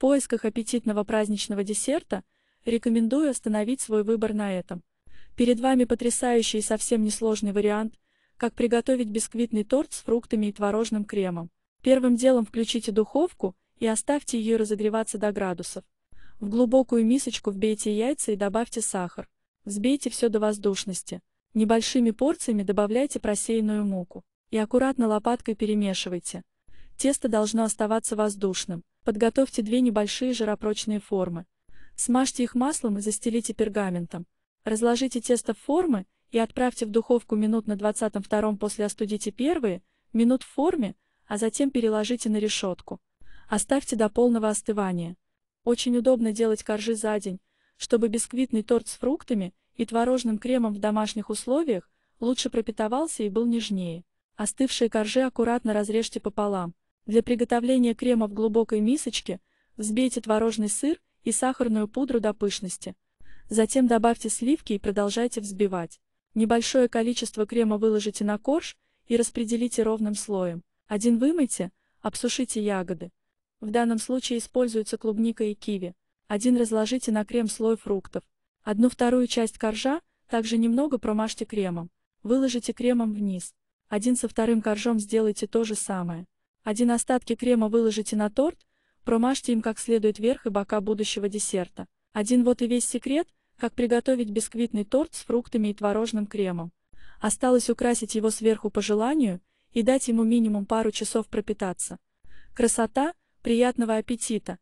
поисках аппетитного праздничного десерта, рекомендую остановить свой выбор на этом. Перед вами потрясающий и совсем несложный вариант, как приготовить бисквитный торт с фруктами и творожным кремом. Первым делом включите духовку и оставьте ее разогреваться до градусов. В глубокую мисочку вбейте яйца и добавьте сахар. Взбейте все до воздушности. Небольшими порциями добавляйте просеянную муку и аккуратно лопаткой перемешивайте. Тесто должно оставаться воздушным. Подготовьте две небольшие жиропрочные формы. Смажьте их маслом и застелите пергаментом. Разложите тесто в формы и отправьте в духовку минут на 22 после остудите первые, минут в форме, а затем переложите на решетку. Оставьте до полного остывания. Очень удобно делать коржи за день, чтобы бисквитный торт с фруктами и творожным кремом в домашних условиях лучше пропитывался и был нежнее. Остывшие коржи аккуратно разрежьте пополам. Для приготовления крема в глубокой мисочке взбейте творожный сыр и сахарную пудру до пышности. Затем добавьте сливки и продолжайте взбивать. Небольшое количество крема выложите на корж и распределите ровным слоем. Один вымойте, обсушите ягоды. В данном случае используются клубника и киви. Один разложите на крем слой фруктов. Одну вторую часть коржа также немного промажьте кремом. Выложите кремом вниз. Один со вторым коржом сделайте то же самое. Один остатки крема выложите на торт, промажьте им как следует верх и бока будущего десерта. Один вот и весь секрет, как приготовить бисквитный торт с фруктами и творожным кремом. Осталось украсить его сверху по желанию и дать ему минимум пару часов пропитаться. Красота, приятного аппетита!